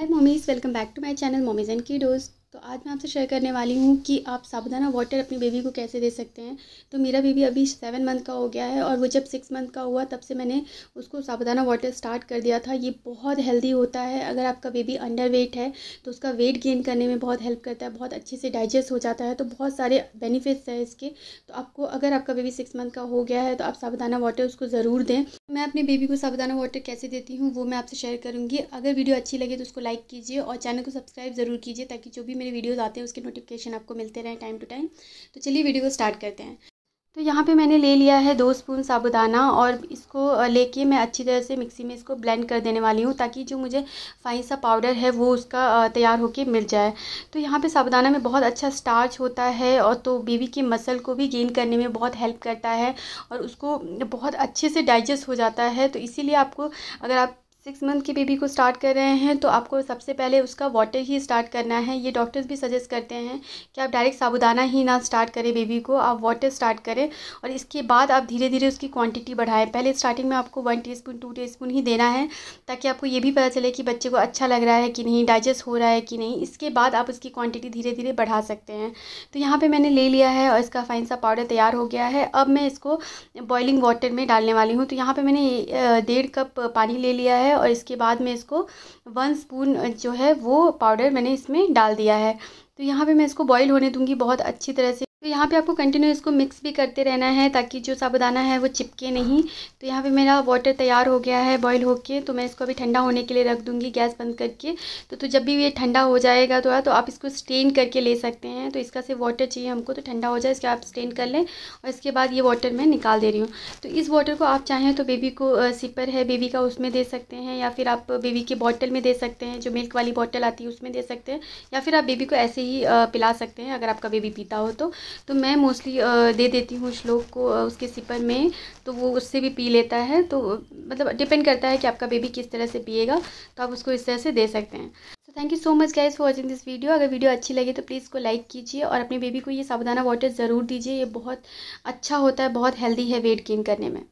Hi mommies, welcome back to my channel Mommies and Kiddos. तो आज मैं आपसे शेयर करने वाली हूँ कि आप साबुदाना वाटर अपनी बेबी को कैसे दे सकते हैं तो मेरा बेबी अभी सेवन मंथ का हो गया है और वो जब सिक्स मंथ का हुआ तब से मैंने उसको साबुदाना वाटर स्टार्ट कर दिया था ये बहुत हेल्दी होता है अगर आपका बेबी अंडर वेट है तो उसका वेट गेन करने में बहुत हेल्प करता है बहुत अच्छे से डाइजेस्ट हो जाता है तो बहुत सारे बेनिफिट्स हैं इसके तो आपको अगर आपका बेबी सिक्स मंथ का हो गया है तो आप साबुदाना वाटर उसको ज़रूर दें मैं अपने बेबी को साबुदाना वाटर कैसे देती हूँ वो मैं आपसे शेयर करूँगी अगर वीडियो अच्छी लगे तो उसको लाइक कीजिए और चैनल को सब्सक्राइब ज़रूर कीजिए ताकि जो भी मेरे वीडियोज़ आते हैं उसके नोटिफिकेशन आपको मिलते रहें टाइम टू टाइम तो चलिए वीडियो को स्टार्ट करते हैं तो यहाँ पे मैंने ले लिया है दो स्पून साबुदाना और इसको लेके मैं अच्छी तरह से मिक्सी में इसको ब्लेंड कर देने वाली हूँ ताकि जो मुझे फाइन सा पाउडर है वो उसका तैयार होके मिल जाए तो यहाँ पे साबुदाना में बहुत अच्छा स्टार्च होता है और तो बेबी के मसल को भी गेन करने में बहुत हेल्प करता है और उसको बहुत अच्छे से डाइजेस्ट हो जाता है तो इसीलिए आपको अगर आप सिक्स मंथ की बेबी को स्टार्ट कर रहे हैं तो आपको सबसे पहले उसका वाटर ही स्टार्ट करना है ये डॉक्टर्स भी सजेस्ट करते हैं कि आप डायरेक्ट साबुदाना ही ना स्टार्ट करें बेबी को आप वाटर स्टार्ट करें और इसके बाद आप धीरे धीरे उसकी क्वांटिटी बढ़ाएं पहले स्टार्टिंग में आपको वन टीस्पून टू स्पून ही देना है ताकि आपको ये भी पता चले कि बच्चे को अच्छा लग रहा है कि नहीं डाइजेस्ट हो रहा है कि नहीं इसके बाद आप उसकी क्वान्टिटी धीरे धीरे बढ़ा सकते हैं तो यहाँ पर मैंने ले लिया है और इसका फाइन सा पाउडर तैयार हो गया है अब मैं इसको बॉयलिंग वाटर में डालने वाली हूँ तो यहाँ पर मैंने डेढ़ कप पानी ले लिया है है और इसके बाद में इसको वन स्पून जो है वो पाउडर मैंने इसमें डाल दिया है तो यहाँ पे मैं इसको बॉईल होने दूंगी बहुत अच्छी तरह से तो यहाँ पे आपको कंटिन्यू इसको मिक्स भी करते रहना है ताकि जो साबुदाना है वो चिपके नहीं तो यहाँ पे मेरा वाटर तैयार हो गया है बॉईल होके तो मैं इसको अभी ठंडा होने के लिए रख दूँगी गैस बंद करके तो तो जब भी ये ठंडा हो जाएगा थोड़ा तो आप इसको स्टेन करके ले सकते हैं तो इसका सिर्फ वाटर चाहिए हमको तो ठंडा हो जाए इसके आप स्टेन कर लें और इसके बाद ये वाटर मैं निकाल दे रही हूँ तो इस वाटर को आप चाहें तो बेबी को सिपर है बेबी का उसमें दे सकते हैं या फिर आप बेबी की बॉटल में दे सकते हैं जो मिल्क वाली बॉटल आती है उसमें दे सकते हैं या फिर आप बेबी को ऐसे ही पिला सकते हैं अगर आपका बेबी पीता हो तो तो मैं मोस्टली दे देती हूँ श्लोक को उसके सिपर में तो वो उससे भी पी लेता है तो मतलब डिपेंड करता है कि आपका बेबी किस तरह से पिएगा तो आप उसको इस तरह से दे सकते हैं so thank you so much guys for watching this video अगर वीडियो अच्छी लगी तो प्लीज़ को लाइक कीजिए और अपने बेबी को ये साबुदाना वाटर ज़रूर दीजिए ये बहुत अच्छा होता है बहुत हेल्दी है वेट गेन करने में